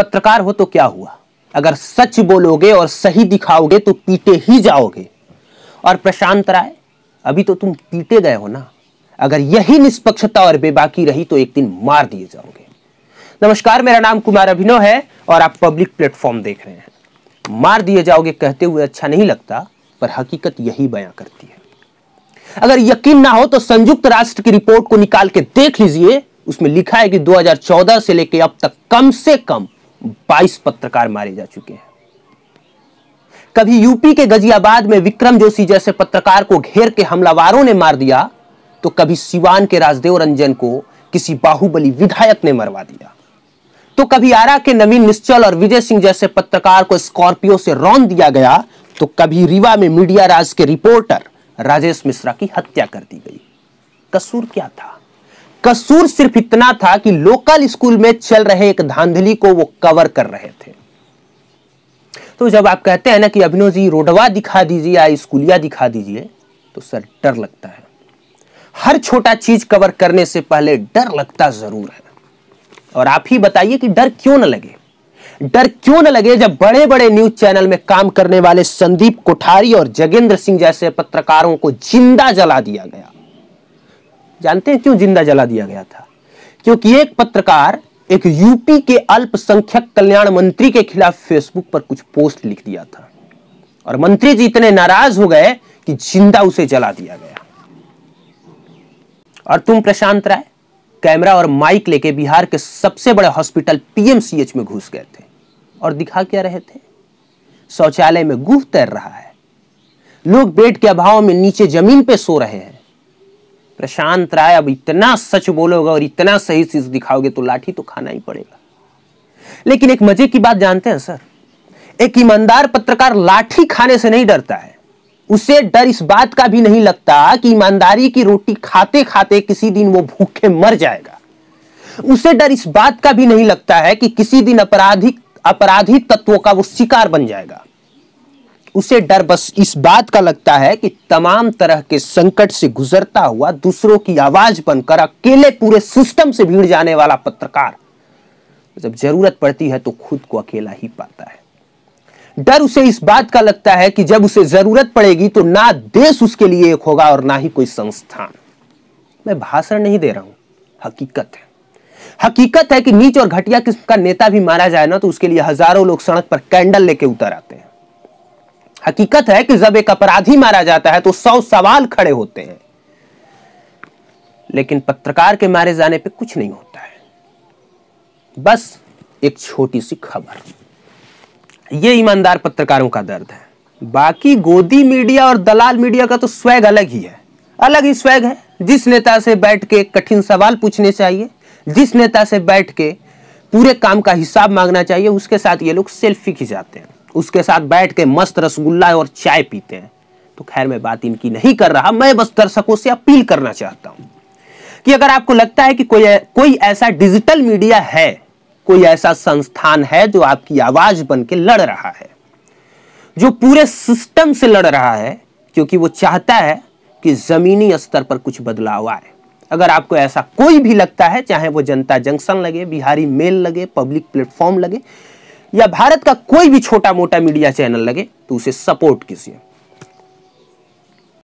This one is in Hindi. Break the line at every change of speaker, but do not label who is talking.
पत्रकार हो तो क्या हुआ अगर सच बोलोगे और सही दिखाओगे तो पीटे ही जाओगे और प्रशांत राय अभी तो तुम पीटे गए हो ना अगर यही निष्पक्षता और बेबाकी रही तो एक दिन मार दिए जाओगे नमस्कार मेरा नाम कुमार अभिनव है और आप पब्लिक प्लेटफॉर्म देख रहे हैं मार दिए जाओगे कहते हुए अच्छा नहीं लगता पर हकीकत यही बयां करती है अगर यकीन ना हो तो संयुक्त राष्ट्र की रिपोर्ट को निकाल के देख लीजिए उसमें लिखा है कि 2014 से लेकर अब तक कम से कम 22 पत्रकार मारे जा चुके हैं कभी यूपी के गजियाबाद में विक्रम जोशी जैसे पत्रकार को घेर के हमलावारों ने मार दिया तो कभी सिवान के राजदेव रंजन को किसी बाहुबली विधायक ने मरवा दिया तो कभी आरा के नवीन निश्चल और विजय सिंह जैसे पत्रकार को स्कॉर्पियो से रौन दिया गया तो कभी रीवा में मीडिया राज के रिपोर्टर राजेश मिश्रा की हत्या कर दी गई कसूर क्या था कसूर सिर्फ इतना था कि लोकल स्कूल में चल रहे एक धांधली को वो कवर कर रहे थे तो जब आप कहते हैं ना कि अभिनव जी रोडवा दिखा दीजिए या स्कूलिया दिखा दीजिए तो सर डर लगता है हर छोटा चीज कवर करने से पहले डर लगता जरूर है और आप ही बताइए कि डर क्यों ना लगे डर क्यों ना लगे जब बड़े बड़े न्यूज चैनल में काम करने वाले संदीप कोठारी और जगेंद्र सिंह जैसे पत्रकारों को जिंदा जला दिया गया जानते हैं क्यों जिंदा जला दिया गया था क्योंकि एक पत्रकार एक यूपी के अल्पसंख्यक कल्याण मंत्री के खिलाफ फेसबुक पर कुछ पोस्ट लिख दिया था और मंत्री जी इतने नाराज हो गए कि जिंदा उसे जला दिया गया और तुम प्रशांत राय कैमरा और माइक लेके बिहार के सबसे बड़े हॉस्पिटल पीएमसीएच में घुस गए थे और दिखा क्या रहे थे शौचालय में गुफ तैर रहा है लोग बेड के अभाव में नीचे जमीन पे सो रहे हैं प्रशांत राय अब इतना सच बोलोगे और इतना सही चीज दिखाओगे तो लाठी तो खाना ही पड़ेगा लेकिन एक मजे की बात जानते हैं सर एक ईमानदार पत्रकार लाठी खाने से नहीं डरता है उसे डर इस बात का भी नहीं लगता कि ईमानदारी की रोटी खाते खाते किसी दिन वो भूखे मर जाएगा उसे डर इस बात का भी नहीं लगता है कि किसी दिन अपराधिक अपराधी तत्वों का वो शिकार बन जाएगा उसे डर बस इस बात का लगता है कि तमाम तरह के संकट से गुजरता हुआ दूसरों की आवाज बनकर अकेले पूरे सिस्टम से भीड़ जाने वाला पत्रकार जब जरूरत पड़ती है तो खुद को अकेला ही पाता है डर उसे इस बात का लगता है कि जब उसे जरूरत पड़ेगी तो ना देश उसके लिए एक होगा और ना ही कोई संस्थान मैं भाषण नहीं दे रहा हूं हकीकत है हकीकत है कि नीच और घटिया किस्म का नेता भी मारा जाए ना तो उसके लिए हजारों लोग सड़क पर कैंडल लेके उतर आते हैं हकीकत है कि जब एक अपराधी मारा जाता है तो सौ सवाल खड़े होते हैं लेकिन पत्रकार के मारे जाने पे कुछ नहीं होता है बस एक छोटी सी खबर यह ईमानदार पत्रकारों का दर्द है बाकी गोदी मीडिया और दलाल मीडिया का तो स्वैग अलग ही है अलग ही स्वैग है जिस नेता से बैठ के कठिन सवाल पूछने चाहिए जिस नेता से बैठ के पूरे काम का हिसाब मांगना चाहिए उसके साथ ये लोग सेल्फी खिंचाते हैं उसके साथ बैठ के मस्त रसगुल्ला और चाय पीते हैं तो खैर मैं बात इनकी नहीं कर रहा मैं बस दर्शकों से अपील करना चाहता हूं कि अगर आपको लगता है कि कोई कोई ऐसा डिजिटल मीडिया है कोई ऐसा संस्थान है जो आपकी आवाज बन के लड़ रहा है जो पूरे सिस्टम से लड़ रहा है क्योंकि वो चाहता है कि जमीनी स्तर पर कुछ बदलाव आए अगर आपको ऐसा कोई भी लगता है चाहे वो जनता जंक्शन लगे बिहारी मेल लगे पब्लिक प्लेटफॉर्म लगे या भारत का कोई भी छोटा मोटा मीडिया चैनल लगे तो उसे सपोर्ट कीजिए